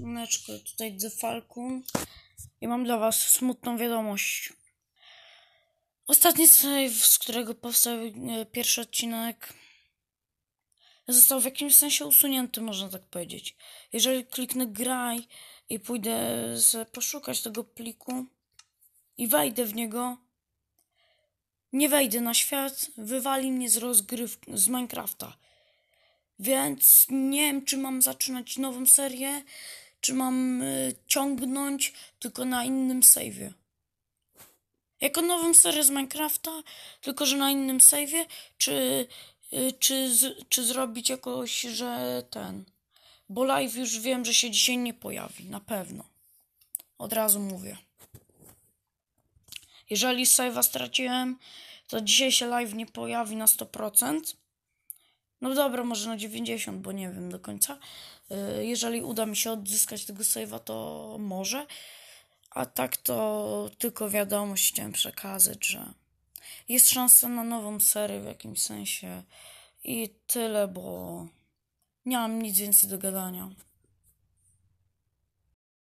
na tutaj The Falcon i mam dla was smutną wiadomość. Ostatni save, z którego powstał e, pierwszy odcinek został w jakimś sensie usunięty, można tak powiedzieć. Jeżeli kliknę graj i pójdę poszukać tego pliku i wejdę w niego, nie wejdę na świat, wywali mnie z rozgrywki z Minecrafta. Więc nie wiem, czy mam zaczynać nową serię, czy mam y, ciągnąć tylko na innym save'ie. Jako nową serię z Minecrafta, tylko że na innym save'ie, czy, y, czy, z, czy zrobić jakoś, że ten. Bo live już wiem, że się dzisiaj nie pojawi, na pewno. Od razu mówię. Jeżeli save'a straciłem, to dzisiaj się live nie pojawi na 100%. No dobra, może na 90, bo nie wiem do końca. Y, jeżeli uda mi się odzyskać tego save'a, to może. A tak to tylko wiadomość chciałem przekazać, że jest szansa na nową serię w jakimś sensie. I tyle, bo nie mam nic więcej do gadania.